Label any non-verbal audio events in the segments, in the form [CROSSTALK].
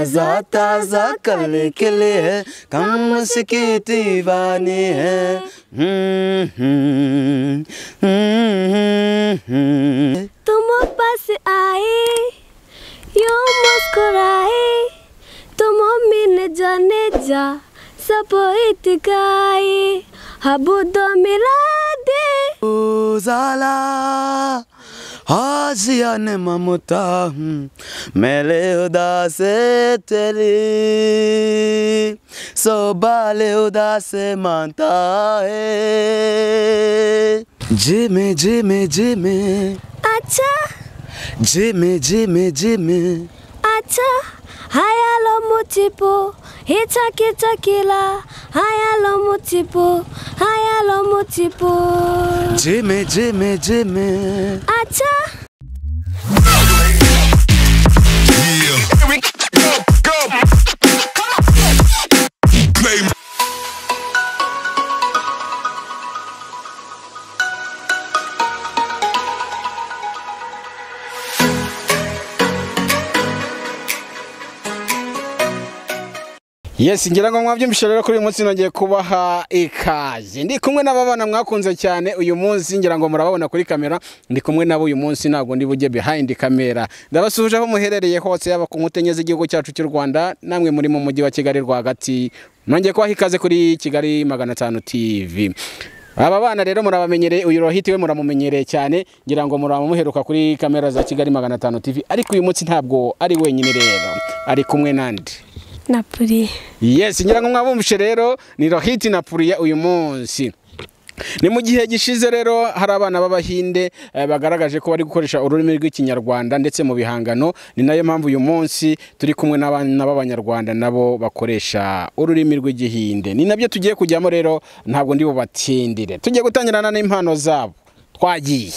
ताज़ा ताज़ा कल खिले हैं कम उसके दीवाने हैं हम्म, हम्म, हम्म। तुम बस आए यो मुस्कुराए तुम मिन जाने जा सब इत गाए हबू तो मिला दे उजाला आजिया ने ममता मेले उदास तेरी सोबाले उदास मानता है जे में जे में जे में अच्छा जे में जे में जे में अच्छा हाया लो मुझे Itaquitaquila, Ayalomutipu, Ayalomutipu. Jimmy, Jimmy, Jimmy. Acha. Yeah. Go, go. yesi ngira ngo mwabyumvise rero kuri uyu munsi nongeye kubaha ikaze ndi kumwe n'ababana mwakunze cyane uyu munsi ngira ngo murababona kuri kamera ndi kumwe nabo uyu munsi ntabwo ndi bujye behind kamera ndabasuhuje aho muherereye hose yaba ku nkuta z'igihugu cyacu cy'u rwanda namwe muri mu mujyi wa kigali rwagati nongeye kubaha ikaze kuri kigali magana atanu tv aba bana rero murabamenyereye uyu rohiti we muramumenyereye cyane ngira ngo muramuheruka kuri kamera za kigali magana atanu tv ariko uyu munsi ntabwo ari wenyine rero ari kumwe n'andi na puriya yesi ngira ngo mwabumvishe rero ni rohiti na puriya uyu munsi ni mu gihe gishize rero hari abana b'abahinde eh, bagaragaje ko bari gukoresha ururimi rw'ikinyarwanda ndetse mu bihangano ni nayo mpamvu uyu munsi turi kumwe n'abana b'abanyarwanda nabo bakoresha ururimi rw'igihinde ni nabyo tugiye kujyamo rero ntabwo ndi bubatindire tugiye gutangirana n'impano zabo twagiye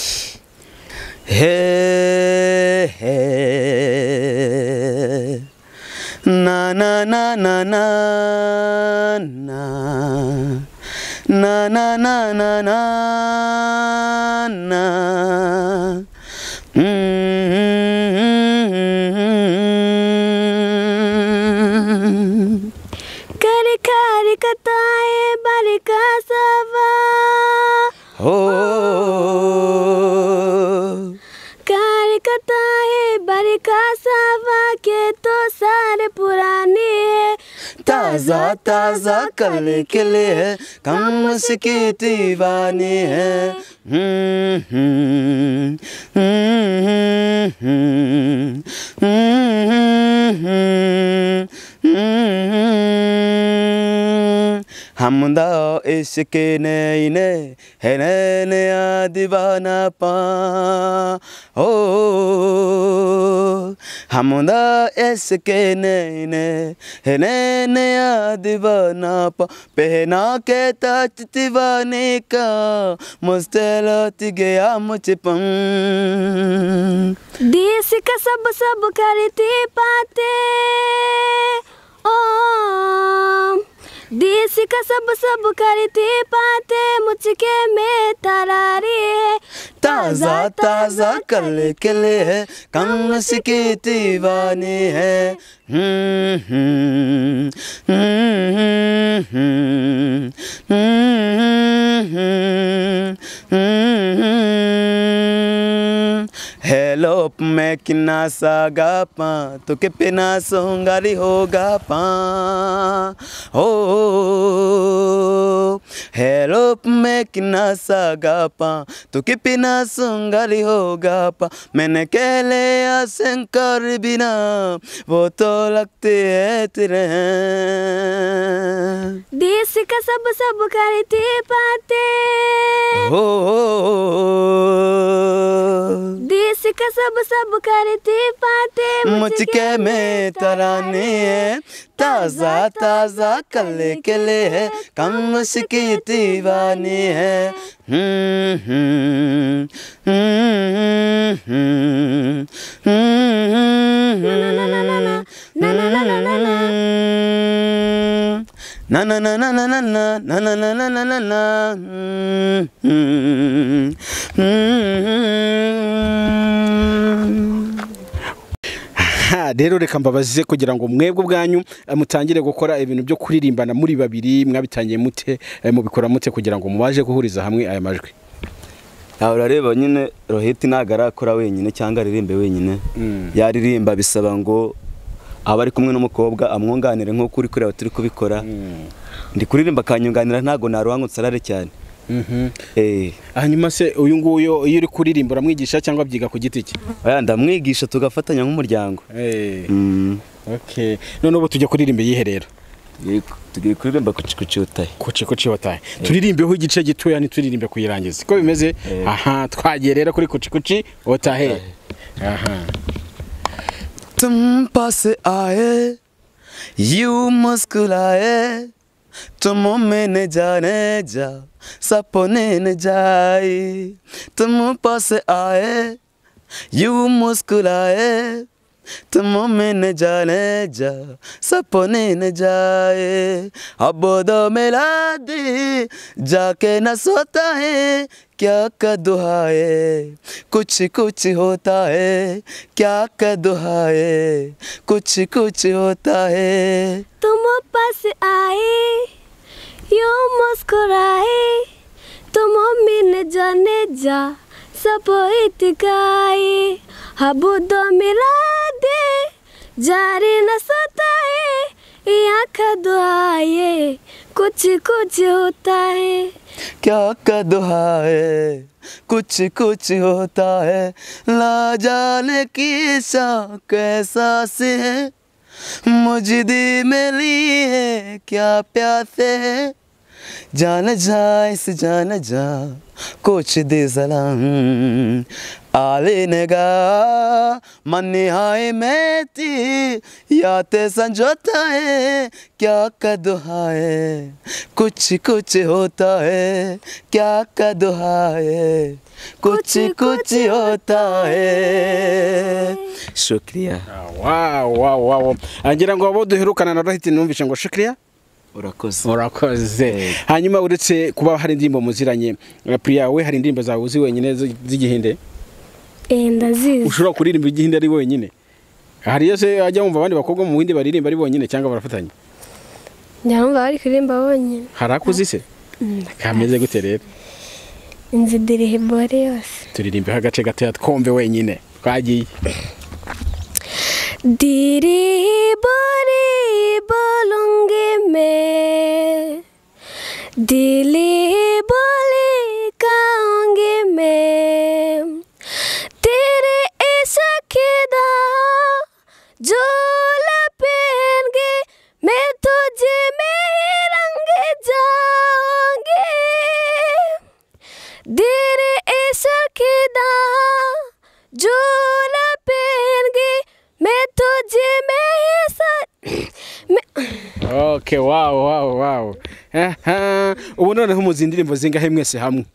कल के लिए कम के दीवाने हैं हम्म, हम्म, हम्म, हमदा इश्के नैने है नैनया दीवाना पा ओ हमदा इसके नैने है नैनया दीवाना पा पहना के तच दीवाने का मुस्तलत गया मुझ पम देश का सब सब करते पाते ओम देश का सब सब करती पाते मुझके में तरारी है ताज़ा ताज़ा के ले है कम की दीवाने है हम्म, हम्म, हम्म, हम्म हेलो मैं किन्ना सा गा पा तो के पिना सोंगारी होगा पा हो हेलो मैं किन्ना सा गा पा तो के पिना सोंगारी होगा पा मैंने कह लिया शंकर बिना वो तो लगते है तेरे देश का सब सब करते पाते हो, हो इसका सब सब करते पाते मुझके में तराने ताज़ा ताज़ा कले लिए है कम उसके दीवाने है na na na na na na na na na na na na na na rero reka mbabaze kugira ngo mwebwe ubwanyu mutangire gukora ibintu byo kuririmbana muri babiri mwabitangiye mute mubikora mute kugira ngo mubaje guhuriza hamwe aya majwi urareba nyine roheti ntabwo arakora wenyine cyangwa aririmbe wenyine yaririmba bisaba ngo aba ari kumwe n'umukobwa amwunganire nk'uko uri kureba turi kubikora hmm. ndi kuririmba akanyunganira ntabwo naruhangutse arare cyane mhm. eh. hanyuma se uyu nguyu iyo uri kuririmba uramwigisha cyangwa byiga ku giti cye ndamwigisha tugafatanya nk'umuryango eh. hmm. none ubu tujya kuririmba iyihe rero tugiye kuririmba kucikuciyotaye kucikuciyotaye eh. turirimbeho igice gitoya ntituririmbe kuyirangiza uko bimeze aha twagiye rero kuri kucikuci otahe aha तुम पास आए you मुस्कुराए तुम मैंने जाने जा सपने न जाए तुम पास आए यू मुस्कुराए तुम में न जाने जा सपने न जाए अब दो मिला दी जाके न सोता है क्या दुहाए कुछ कुछ होता है क्या दुहाए कुछ कुछ होता है तुम पास आए यो मुस्कुराए तुम में न जाने जा सपोइत गाए हबो दो मिला दे जारे न सताए आँख दुआए कुछ कुछ होता है क्या का दुहाए कुछ कुछ होता है ला जाने किसा कैसा से है मुझे दी मिली है क्या प्यासे है जान जा इस जान जा कुछ दे सलाम आले नगा मन हाय मैं ती याते संजोता है क्या कदुहा है कुछ कुछ होता है क्या कदुहा है कुछ कुछ होता है shukria wow wow wow ngira ngo abo duherukana na rahiti numvishe ngo shukria urakoze urakoze hanyuma uretse kuba hari indirimbo muziranye puriya we hari indirimbo zawe uzi wenyine z'igihinde eh, ndazizi ushobora kuririmba igihinde ari wenyine hari iyo se ajya wumva abandi bakobwa mu bindi baririmba ari bonyine cyangwa barafatanye njyamva bari kuririmba bonyine hari akuzi se mm, kameze gute rero inzu dirihibore yose turirimbeho agace gatoya twumve wenyine twagiye dirihibore बोलूँगी मैं दिली ही बोले गाऊँगी मैं तेरे ऐसा खिदा जो पहनगे मैं तुझे में रंग जाऊँगी तेरे ऐसा खिदा जो पहनगे मैं तुझे में oke wawu wawu wawu ubu noneho muzi indirimbo zingahe mwese hamwe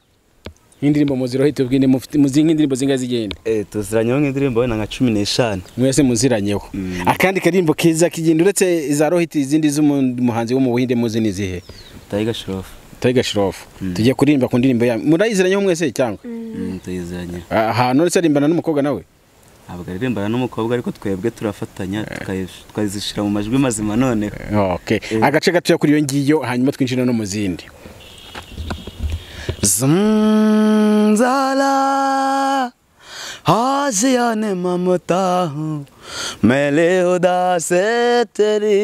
nk'indirimbo muzirohe tubwine muzi nk'indirimbo zingahe zigenda eh, tuziranyeho nk'indirimbo wenda nka cumi n'eshanu mwese muziranyeho mm. akandi karirimbo keza kigenda uretse iza rohiti izindi z'umuhanzi wo mu buhinde muzi ni zihe tayiga shirofu tayiga shirofu mm. tujye kuririmba ku ndirimbo yawe murayiziranyeho mwese cyangwa mm, tuyiziranye ahantu uretse arimbana n'umukobwa nawe ntabwo aririmbana n'umukobwa ariko twebwe turafatanya eh. tukazishyira mu majwi mazima noneho eh, eh. agace gatoya kuri iyo ngiyo hanyuma twinjira no mu zindi zumzala haziyane mamotahu mele udase teri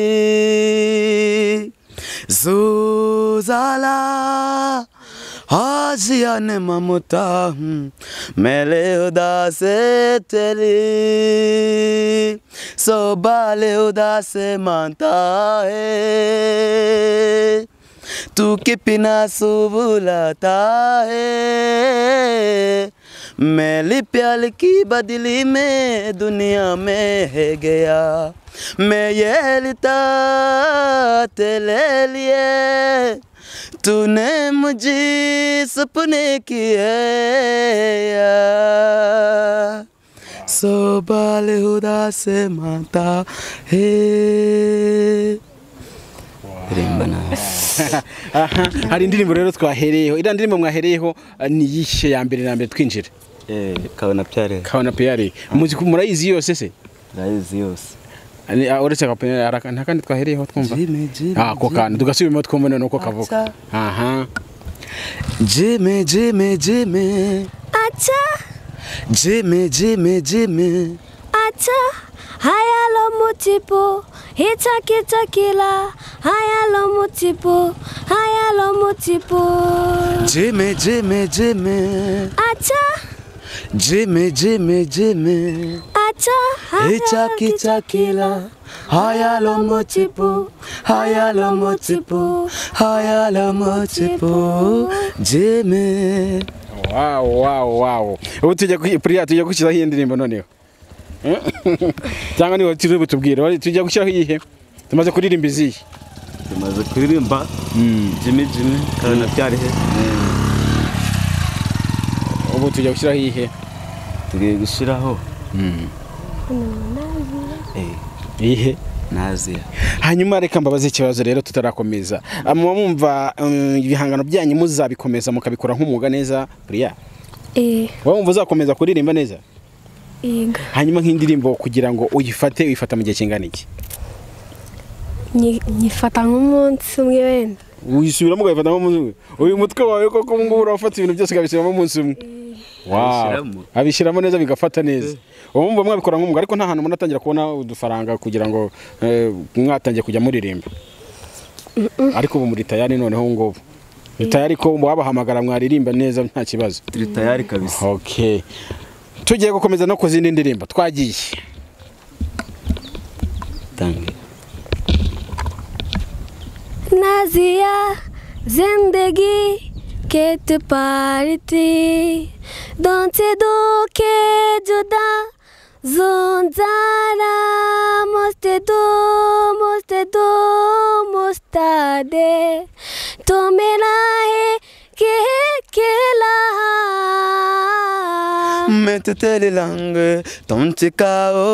zuzala हाजियान ममता हूँ मेले उदास तेरी सोबाले उदास मानता है तू सो सुबुलाता है मैली प्याल की बदली में दुनिया में है गया मैं ये लिता तेरे लिए तूने मुझे सपने किए सोबाल हुदा से माता है [LAUGHS] hari indirimbo rero twahereyeho iriya ndirimbo mwahereyeho uh, ni yishe ya mbere na mbere twinjira eh, kabona piyare kabona piyare murayizi yose se murayizi yose Ah, uretse agapine ntakandi twahereyeho twumva ah, ako kantu tugasubiramo twumva noneho uko aha jime jime jime acha jime jime jime acha haya lo mutipo hita kita kila haya lo mutipo haya lo mutipo jime jime jime acha jime jime jime mochipu ichakitchakila hayalomotipo hayalomotipo mochipu jime wow, wow, wow. ubu tujya priya tujya gushyiraho iyi ndirimbo noneho [LAUGHS] cyangwa niho turi butubwire tujya gushyiraho iyihe tumaze kuririmba izihe tumaze kuririmba jimi hmm. jimi karana byari he ubu tujya gushyiraho iyihe tugiye gushyiraho hmm. Eh, iyihe naziya hanyuma reka mbabaze ikibazo rero tutarakomeza muba mwumva um, ibihangano byanyu muzabikomeza mukabikora nk'umwuga neza buriya wowe eh. wumva uzakomeza kuririmba neza hanyuma nk'indirimbo kugira ngo uyifate uyifata mu gihe kingana iki nyifata nk'umunsi umwe wenda wisubiramo ukayifata nk'umunsi umwe uyu mutwe wawe koko ubu ngubu urafata ibintu byose ukabishyiramo umunsi umwe eh. abishyiramo neza bigafata neza eh. ubu mba mwabikora nk'umwuga ariko nta hantu munatangira kubona udufaranga kugira ngo eh, mwatangiye kujya muririmba ariko ubu muri tayari noneho ngubu ni tayari ko wabahamagara mwaririmba neza nta kibazo turi tayari kabisa tugiye gukomeza no ku zindi ndirimbo twagiye nazia zendegi के तो पार थी दांचे दो के जुदा जोंजारा मोस्ते दो मोस्ते दो मोस्ता दे तो मेरा है के खेला मैं तो तेरे लंग तुम चिकाओ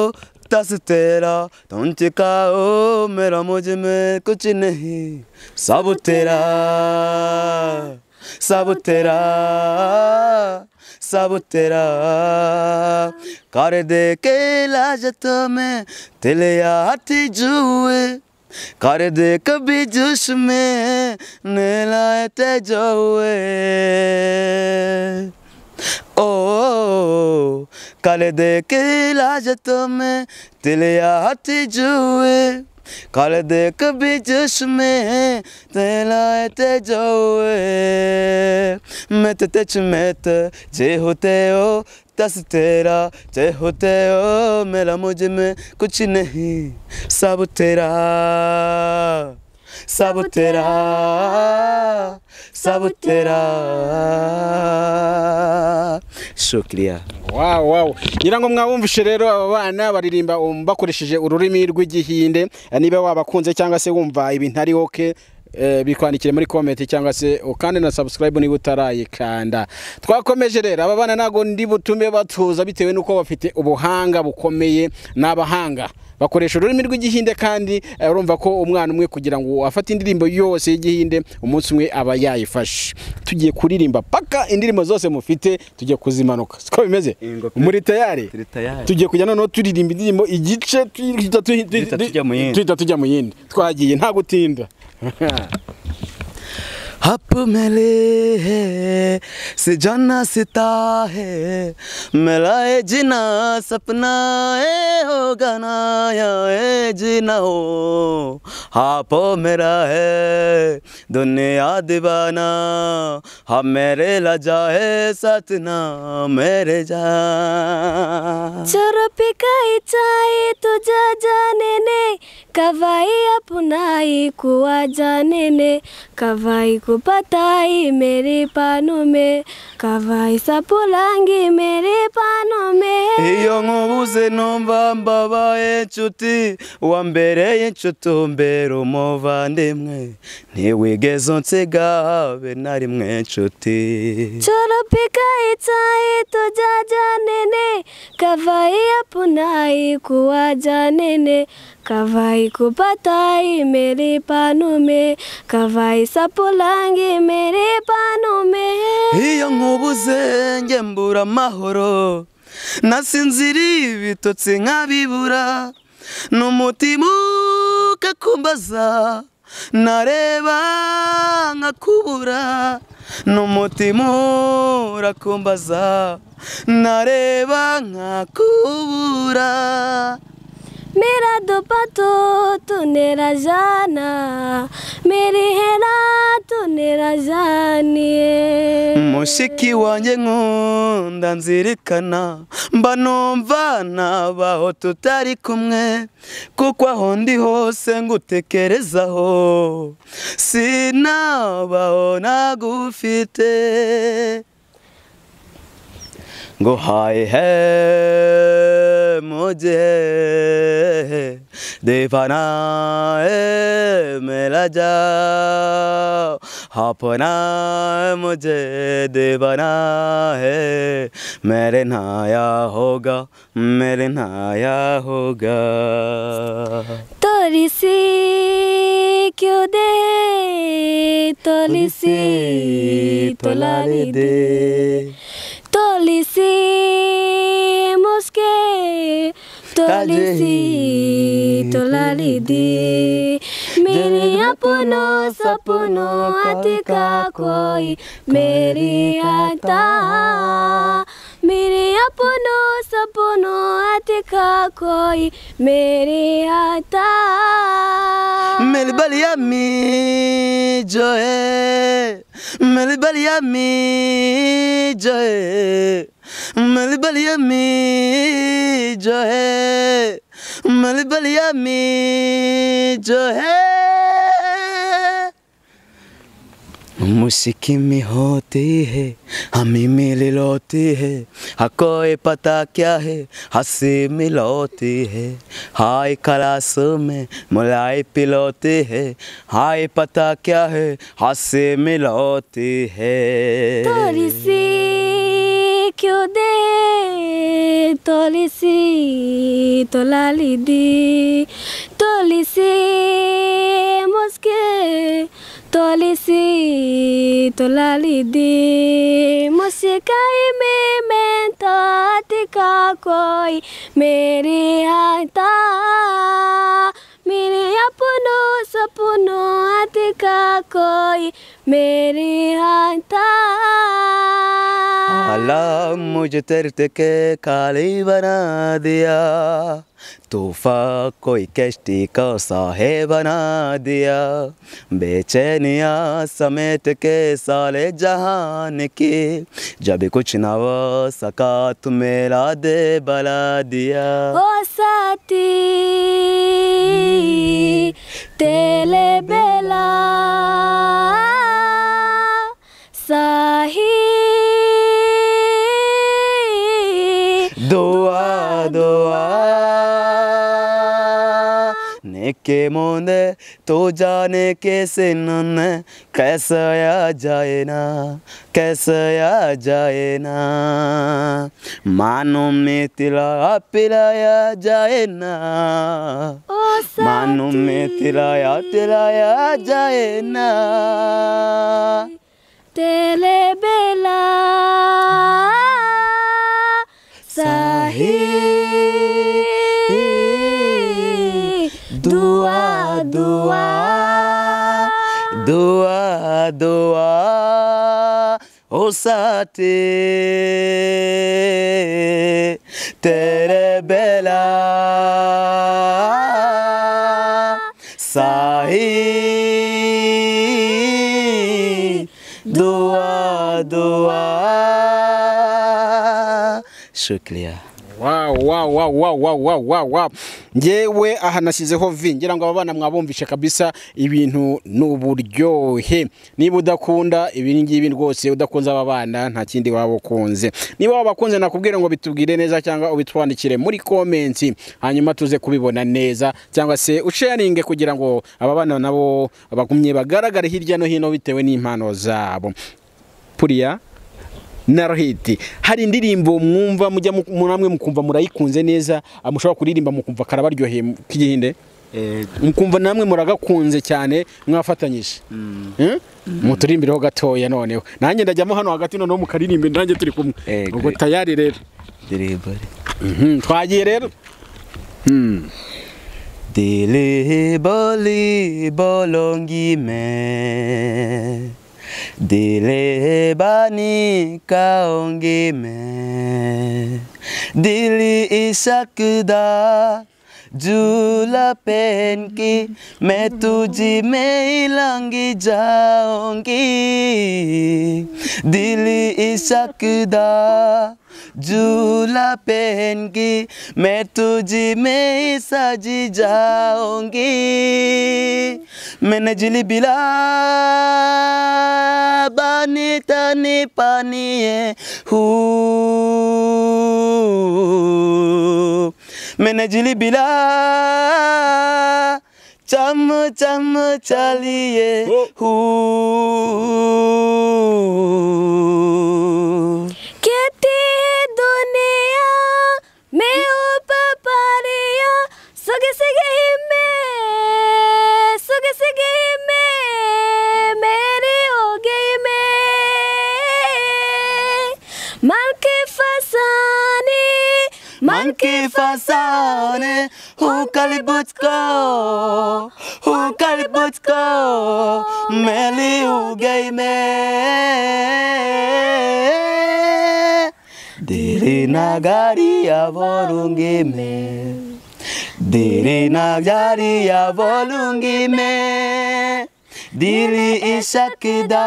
दस तेरा तुम चिकाओ मेरा मुझ में कुछ नहीं सब तेरा सब तेरा सब तेरा कर दे के लाजत में तिले हाथी जुए कर दे कभी जुश में नीलाए ते जोए ओ कर दे के लाजत में तिले हाथी जुए काले देख भी चश्मे तेलाए ते जाओ मैं ते तेच ते जे होते हो तस तेरा जे होते हो मेरा मुझ में कुछ नहीं सब तेरा sabutera sabutera shukriya wow wow nyirango mwabumvishe rero aba bana baririmba bakoresheje ururimi rw'igihinde niba wabakunze cyangwa se wumva ibintu ari oke eh, bikwandikire muri komenti cyangwa se ukande na sabusikarayibu niba utarayikanda twakomeje rero aba bana ntabwo ndi butume batuza bitewe n'uko bafite ubuhanga bukomeye ni abahanga bakoresha ururimi rw'igihinde kandi eh, urumva ko umwana umwe kugira ngo afate indirimbo yose y'igihinde umunsi umwe aba yayifashe tugiye kuririmba paka indirimbo zose mufite tujye kuzimanuka siko bimeze muri tayari tugiye kujya noneho turirimba indirimbo igice tujya mu yindi twagiye nta gutinda [LAUGHS] हप मेले है से जाना सिता है मिलाए जिना सपना ए हो गाना या ए जिना हो हाप मेरा है दुनिया दीवाना हम हाँ, मेरे लजा है सतना मेरे जा चोर पिकाई चाहे तुझा जाने ने कवाई अपनाई कुआ जाने ने कवाई को बताई मेरे पानों में कवाई सा बुलाएंगे मेरे पान iyo nkubuze numva mbabaye inshuti wa mbere y'inshuti umbera umuvandimwe ntiwigeze unsiga habe na rimwe inshuti choropika itayi tujyajya nene kavayi ya punayi kuwajya kavayi kupata imeri panume kavayi sapulangi imeri panume iyo nkubuze njye mbura amahoro nasinziri ibitotsi nkabibura n'umutima ukakumbaza nareba nkakubura n'umutima urakumbaza nareba nkakubura मेरा दुपट्टो तूने रजाना मेरी हेरा तूने रजानिए mushiki wanjye nkunda nzirikana mba numva nabaho tutari kumwe kuko aho ndi hose ngutekerezaho sinabaho nagufite ngo hayihe मुझे देवाना मेरा जाओ अपना मुझे देवाना है मेरे नाया होगा मेरे नाया होगा तरी क्यों दे तोली से तोलारी दे तोली ge tolisi tolali di मेरे अपनों सपनों का कोई मेरी आता मेरे अपनों सपनों का कोई मेरी आता मेरे बलियामी जो है मेरे बलियामी जो है बलिया में जो है बलिया में जो है मुसीकी में होती है हमें मिल लौते है हाँ, कोई पता क्या है हंसी मिलोती है हाय कलास में मुलाई पिलौते है हाय पता क्या है हंसे में है que o de tolici tolalidi tolici mosque tolici tolalidi mosque cai me menta te cacoi meri aita meri apuno sapuno te cacoi meri aita अल्लाह मुझ तर्त के काली बना दिया तूफा कोई कश्ती का साहे बना दिया बेचैनिया समेट के साले जहान की जब कुछ ना वो सका तू तो मेरा दे बला दिया ओ साथी तेले बेला साहे नेके मोंदे तो जाने कैसे नन कैसा आ जाए ना कैसा आ जाए ना मानो में तिला पिलाया जाए ना मानो में तिलाया तिलाया जाए ना तेले बेला Sahib دعاء دعاء دعاء دعاء osate terebela sahi dua dua شكرا njyewe aha nashyizeho vi ngira ngo bana mwabumvishe kabisa ibintu ni uburyohe niba udakunda ibingibi rwose udakunze aba bana nta kindi waba ukunze niba wabakunze nakubwira ngo bitubwire neza cyangwa ubitwandikire muri komensi hanyuma tuze kubibona neza cyangwa se usharinge kugira ngo aba bana nabo bagumye bagaragare hirya no hino bitewe n'impano zabo puriya na rohiti hari indirimbo mwumva mujya namwe mukumva murayikunze neza ah, mushobora kuririmba mukumva karabaryoheye k'igihinde eh, mukumva namwe muragakunze cyane mwafatanyije mm. eh? muturimbireho gatoya noneho nanjye ndajyamo hano hagati noneho mukaririmba nanjye turi kumwe eh, ubwo tayari rero mhm, twagiye rero hmm. dele bolongime दिले बानी काऊंगी मैं दिली सकदा झूला पहन के मैं तुझे में लंगी जाऊंगी दिल सकदा झूला पहन मैं तुझे में सज जाऊंगी मैंने नजली बिला बाने तने पानी है हूँ मैंने जिली बिला चम चम चलिए हूँ મે ઓ પપરીયા સગે સગે મે સુગે સગે મે મેરે હો ગઈ મે મન કે ફસાનિ મન કે ફસાનિ હોલ્ક બુચકો હોલ્ક બુચકો મેલી હો ગઈ મે नागारिया बोलूंगी मैं दिली नागारिया बोलूंगी मैं दिली इशकदा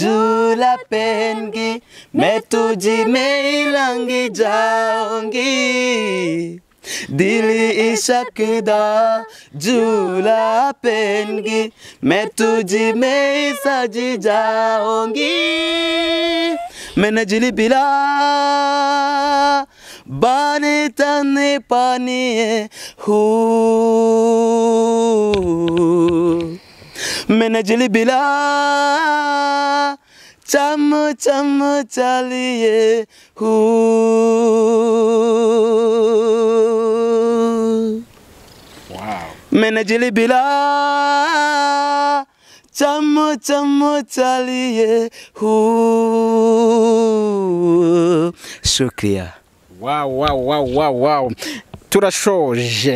झूला पहनगी मैं तुझी में लंगी जाऊंगी दिली इशकदा झूला पहनगी मैं तुझी में सज जाऊंगी मैं नजली बिला बाने तने पानी हो मैं नजली बिला चम चम चलिए हो मैं नजली बिला চামচ চামচ চালিয়ে হু shukriya wawu wawu wawu wawu wawu turashoje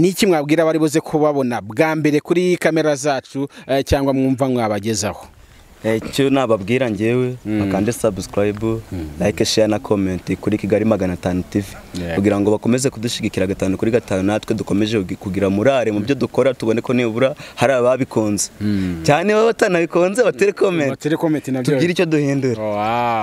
ni iki mwabwira abari buze kubabona bwa mbere kuri kamera zacu eh, cyangwa mwumva mwabagezaho Eh, icyo nababwira ngewe bakande hmm. sabusikarayibu hmm. like share na comment kuri kigali magana atanu tivi kugira ngo bakomeze kudushyigikira gatanu kuri gatanu natwe dukomeje kugira murare mu byo dukora tubone ko nibura hari ababikunze hmm. cyane baba batanabikunze batere komenti tubwire icyo duhindura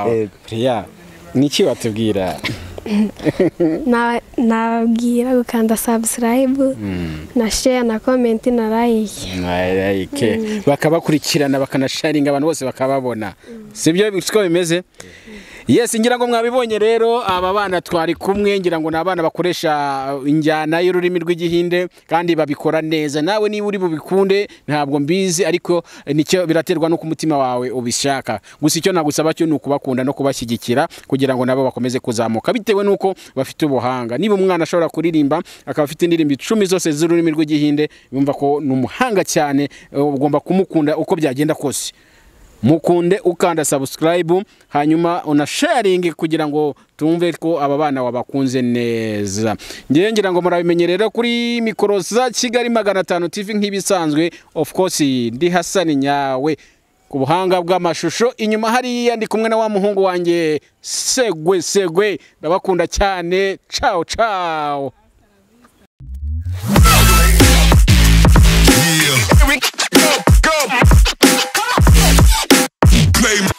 oh, eh, ni iki watubwira [LAUGHS] nababwira gukanda sabusilayibu hmm. na sheya na komenti na layike na layike hmm. bakabakurikirana bakanasharinga abantu bose bakababona hmm. si byo siko bimeze yesi ngira ngo mwabibonye rero aba bana twari kumwe ngira ngo ni abana bakoresha uh, injyana y'ururimi rw'igihinde kandi babikora neza nawe niba uri bubikunde ntabwo mbizi ariko nicyo biraterwa n’uko ku mutima wawe ubishaka gusa icyo nagusaba cyo ni ukubakunda no kubashyigikira kugira ngo nabo bakomeze kuzamuka bitewe n'uko bafite ubuhanga niba umwana ashobora kuririmba akaba afite indirimbo icumi zose z'ururimi rw'igihinde yumva ko ni umuhanga cyane uh, ugomba kumukunda uko byagenda kose mukunde ukanda sabusikarayibu hanyuma unasharingi kugira ngo tumve ko aba bana wabakunze neza ngewe ngira ngo murabimenye rero kuri mikoro za kigali magana atanu tivi nk'ibisanzwe of course ndi hasani nyawe ku buhanga bw'amashusho inyuma hariya ndi kumwe na wa muhungu wanjye segwe segwe ndabakunda cyane cawo cawo Go, go. Play